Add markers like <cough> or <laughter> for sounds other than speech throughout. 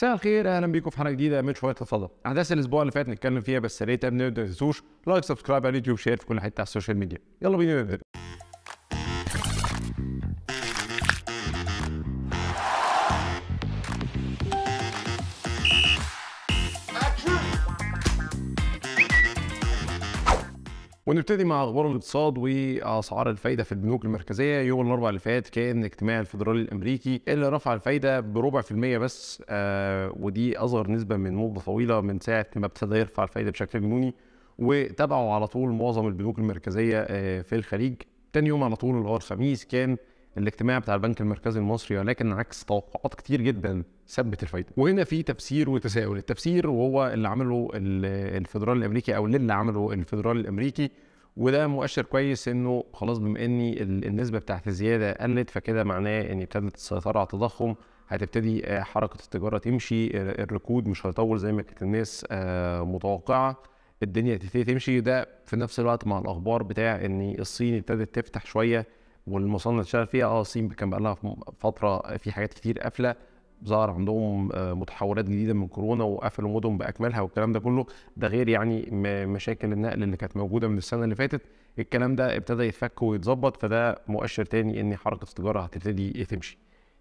مساء الخير اهلا بيكم في حلقه جديده من شويه الفضاء احداث الاسبوع اللي فات نتكلم فيها بس يا ريت ما ما تنسوش لايك سبسكرايب على اليوتيوب شير في كل حته على السوشيال ميديا يلا بينا نبدا ونبتدي مع اخبار الاقتصاد واسعار الفايده في البنوك المركزيه يوم الاربعاء اللي فات كان اجتماع الفدرالي الامريكي اللي رفع الفايده بربع في الميه بس آه ودي اصغر نسبه من مده طويله من ساعه ما ابتدى يرفع الفايده بشكل جنوني وتابعوا على طول معظم البنوك المركزيه آه في الخليج تاني يوم على طول اللي هو الخميس كان الاجتماع بتاع البنك المركزي المصري ولكن عكس توقعات كتير جدا ثبت الفايده وهنا في تفسير وتساؤل التفسير وهو اللي عمله الفدرالي الامريكي او اللي عمله الفدرالي الامريكي وده مؤشر كويس انه خلاص بما ان النسبه بتاعت الزياده قلت فكده معناه ان ابتدت السيطره على التضخم هتبتدي آه، حركه التجاره تمشي الركود مش هيطول زي ما كانت الناس آه، متوقعه الدنيا تبتدي تمشي ده في نفس الوقت مع الاخبار بتاع ان الصين ابتدت تفتح شويه والمصانع اللي فيها اه الصين كان بقى لها فتره في حاجات كتير قافله ظهر عندهم آه، متحولات جديده من كورونا وقفلوا مدن باكملها والكلام ده كله ده غير يعني مشاكل النقل اللي كانت موجوده من السنه اللي فاتت الكلام ده ابتدى يتفك ويتظبط فده مؤشر تاني ان حركه التجاره هتبتدي تمشي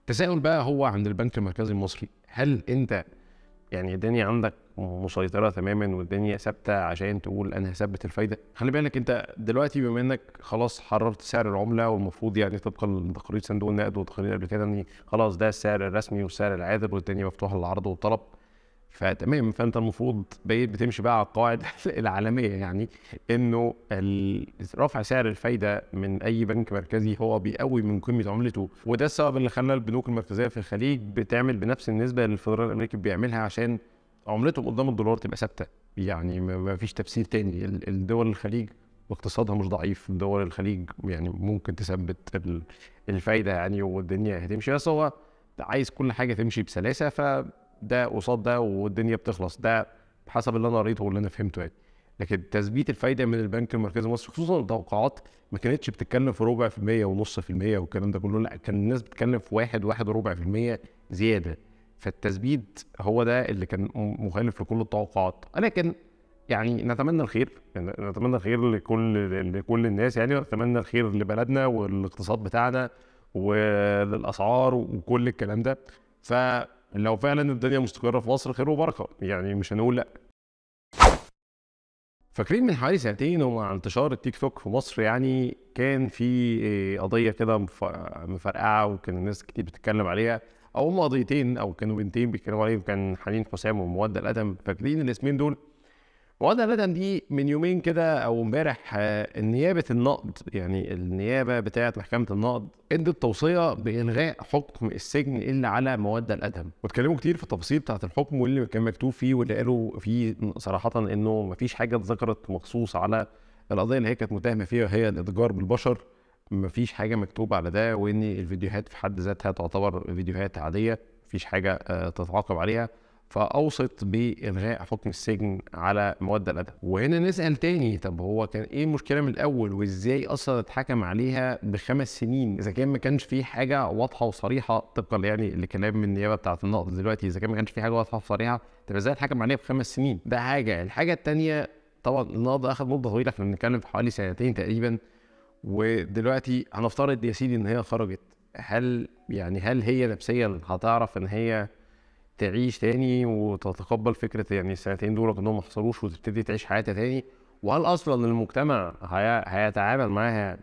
تساؤل بقى هو عند البنك المركزي المصري هل انت يعني الدنيا عندك مسيطره تماما والدنيا ثابته عشان تقول انا هثبت الفايده خلي بالك انت دلوقتي بما انك خلاص حررت سعر العمله والمفروض يعني طبقا لتقارير صندوق النقد وتقارير قبل كده ان خلاص ده السعر الرسمي والسعر العادل والدنيا مفتوحه للعرض والطلب فتمام فانت المفروض بقيت بتمشي بقى على القواعد <laughs> العالميه يعني انه رفع سعر الفايده من اي بنك مركزي هو بيقوي من قيمه عملته وده السبب اللي خلى البنوك المركزيه في الخليج بتعمل بنفس النسبه اللي الفدرالي الامريكي بيعملها عشان عملتهم قدام الدولار تبقى ثابته يعني ما فيش تفسير تاني الدول الخليج واقتصادها مش ضعيف دول الخليج يعني ممكن تثبت الفايده يعني والدنيا هتمشي بس هو عايز كل حاجه تمشي بسلاسه فده قصاد ده والدنيا بتخلص ده حسب اللي انا قريته واللي انا فهمته يعني لكن تثبيت الفايده من البنك المركزي المصري خصوصا التوقعات ما كانتش بتتكلم في ربع في المية ونص في المية والكلام ده كله لا كان الناس بتتكلم في واحد واحد وربع في المية زياده فالتثبيت هو ده اللي كان مخالف لكل التوقعات لكن يعني نتمنى الخير نتمنى الخير لكل لكل الناس يعني نتمنى الخير لبلدنا والاقتصاد بتاعنا وللاسعار وكل الكلام ده فلو فعلا الدنيا مستقره في مصر خير وبركه يعني مش هنقول لا فاكرين من حوالي سنتين ومع انتشار التيك توك في مصر يعني كان في قضيه كده مفرقعه وكان الناس كتير بتتكلم عليها او قضيتين او كانوا بنتين بيتكلموا عليهم كان حنين حسام ومواد الادم فاكرين الاسمين دول مواد الادم دي من يومين كده او امبارح آه، نيابه النقد يعني النيابه بتاعه محكمه النقد ادت توصيه بالغاء حكم السجن الا على مواد الادم واتكلموا كتير في التفاصيل بتاعه الحكم واللي كان مكتوب فيه واللي قالوا فيه صراحه انه مفيش حاجه اتذكرت مخصوص على القضيه اللي هي كانت متهمه فيها هي الاتجار بالبشر مفيش حاجه مكتوبه على ده وان الفيديوهات في حد ذاتها تعتبر فيديوهات عاديه مفيش حاجه آه، تتعاقب عليها فاوصت بالغاء حكم السجن على مواد الادب وهنا نسال تاني طب هو كان ايه المشكله من الاول وازاي اصلا اتحكم عليها بخمس سنين اذا كان ما كانش في حاجه واضحه وصريحه طبقا يعني لكلام النيابه بتاعه النقض دلوقتي اذا كان ما كانش في حاجه واضحه وصريحه طب ازاي اتحكم عليها بخمس سنين ده حاجه الحاجه الثانيه طبعا النقض اخذ مده طويله احنا بنتكلم في حوالي سنتين تقريبا ودلوقتي هنفترض يا سيدي ان هي خرجت هل يعني هل هي نفسيا هتعرف ان هي تعيش تاني وتتقبل فكره يعني السنتين دول انهم ما حصلوش وتبتدي تعيش حياتها تاني وهل اصلا المجتمع هي... هيتعامل معاها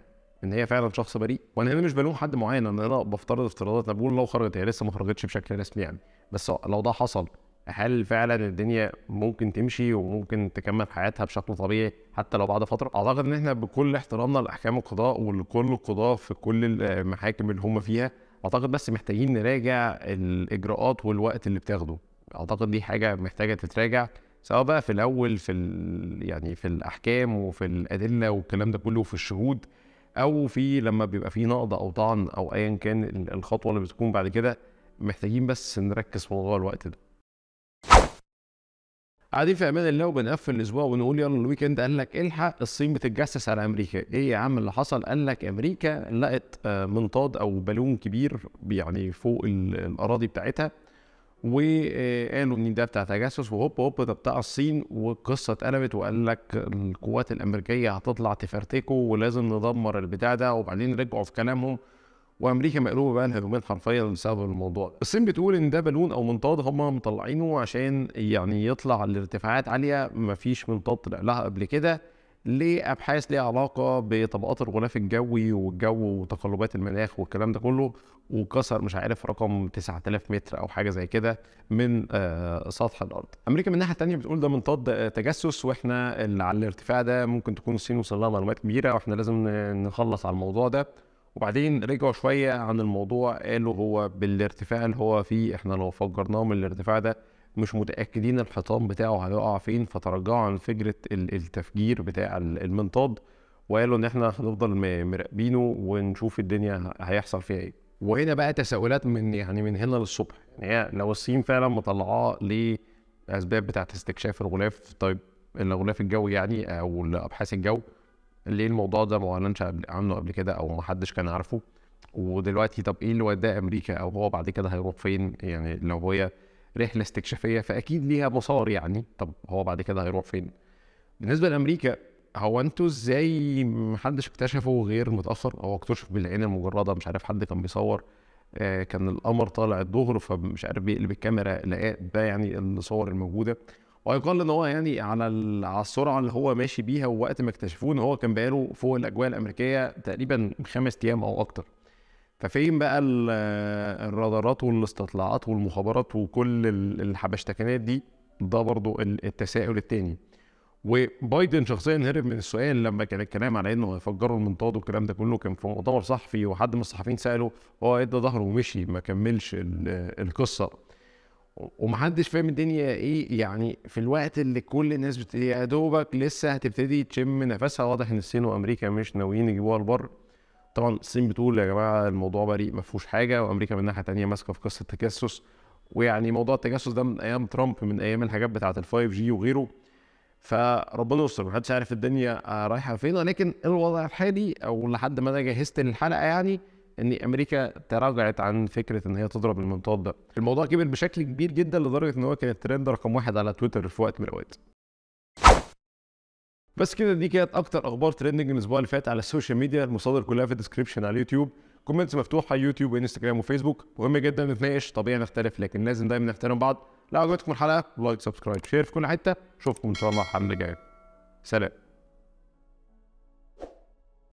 ان هي فعلا شخص بريء وانا هنا مش بلوم حد معين انا بفترض افتراضات انا بقول لو خرجت هي لسه ما خرجتش بشكل رسمي يعني بس لو ده حصل هل فعلا الدنيا ممكن تمشي وممكن تكمل حياتها بشكل طبيعي حتى لو بعد فتره اعتقد ان احنا بكل احترامنا لاحكام القضاء ولكل القضاه في كل المحاكم اللي هم فيها اعتقد بس محتاجين نراجع الاجراءات والوقت اللي بتاخده اعتقد دي حاجه محتاجه تتراجع سواء بقى في الاول في يعني في الاحكام وفي الادله والكلام ده كله وفي الشهود او في لما بيبقى في نقض او طعن او ايا كان الخطوه اللي بتكون بعد كده محتاجين بس نركز في موضوع الوقت ده قاعدين في امان الله وبنقفل الاسبوع ونقول يلا الويك اند قال لك الحق الصين بتتجسس على امريكا ايه يا عم اللي حصل قال لك امريكا لقت آه، منطاد او بالون كبير يعني فوق الاراضي بتاعتها وقالوا ان ده بتاع تجسس وهوب هوب ده بتاع الصين والقصه اتقلبت وقال لك القوات الامريكيه هتطلع تفرتكوا ولازم ندمر البتاع ده وبعدين رجعوا في كلامهم وامريكا مقلوبه بقى لها حرفيا بسبب الموضوع ده الصين بتقول ان ده بالون او منطاد هم مطلعينه عشان يعني يطلع لارتفاعات عاليه ما فيش منطاد طلع لها قبل كده لابحاث ليها علاقه بطبقات الغلاف الجوي والجو وتقلبات المناخ والكلام ده كله وكسر مش عارف رقم 9000 متر او حاجه زي كده من آه، سطح الارض. امريكا من الناحيه الثانيه بتقول ده منطاد آه، تجسس واحنا اللي على الارتفاع ده ممكن تكون الصين وصل لها معلومات كبيره واحنا لازم نخلص على الموضوع ده وبعدين رجعوا شويه عن الموضوع قالوا هو بالارتفاع اللي هو فيه احنا لو فجرناه من الارتفاع ده مش متاكدين الحيطان بتاعه هيقع فين فتراجعوا عن فكره التفجير بتاع المنطاد وقالوا ان احنا هنفضل مراقبينه ونشوف الدنيا هيحصل فيها ايه وهنا بقى تساؤلات من يعني من هنا للصبح يعني لو الصين فعلا مطلعاه لاسباب بتاعت استكشاف الغلاف طيب الغلاف الجوي يعني او ابحاث الجو ليه الموضوع ده ما اعلنش عنه قبل كده او ما حدش كان عارفه ودلوقتي طب ايه اللي وداه امريكا او هو بعد كده هيروح فين يعني لو هي رحله استكشافيه فاكيد ليها مسار يعني طب هو بعد كده هيروح فين بالنسبه لامريكا هو انتوا ازاي محدش اكتشفه غير متاخر هو اكتشف بالعين المجرده مش عارف حد كان بيصور آه كان القمر طالع الظهر فمش عارف بيقلب الكاميرا لقى ده يعني الصور الموجوده ويقال ان هو يعني على على السرعه اللي هو ماشي بيها ووقت ما اكتشفوه ان هو كان بقاله فوق الاجواء الامريكيه تقريبا خمس ايام او اكتر ففين بقى الرادارات والاستطلاعات والمخابرات وكل الحبشتكنات دي ده برضو التساؤل الثاني وبايدن شخصيا هرب من السؤال لما كان الكلام على انه هيفجروا المنطاد والكلام ده كله كان في مؤتمر صحفي وحد من الصحفيين ساله هو ادى إيه ظهره ومشي ما كملش القصه ومحدش فاهم الدنيا ايه يعني في الوقت اللي كل الناس بت... يا دوبك لسه هتبتدي تشم نفسها واضح ان الصين وامريكا مش ناويين يجيبوها لبر طبعا الصين بتقول يا جماعه الموضوع بريء ما فيهوش حاجه وامريكا من ناحيه تانية ماسكه في قصه التجسس ويعني موضوع التجسس ده من ايام ترامب من ايام الحاجات بتاعه ال5 جي وغيره فربنا يستر محدش عارف الدنيا رايحه فين ولكن الوضع الحالي او لحد ما انا جهزت للحلقه يعني ان امريكا تراجعت عن فكره ان هي تضرب المنطاد ده الموضوع كبر بشكل كبير جدا لدرجه ان هو كان الترند رقم واحد على تويتر في وقت من الاوقات بس كده دي كانت اكتر اخبار ترندنج الاسبوع اللي فات على السوشيال ميديا المصادر كلها في الديسكربشن على اليوتيوب كومنتس مفتوحه يوتيوب وانستجرام وفيسبوك مهم جدا نتناقش طبيعي نختلف لكن لازم دايما نحترم بعض لو عجبتكم الحلقه لايك سبسكرايب شير في كل حته اشوفكم ان شاء الله الحلقه الجايه سلام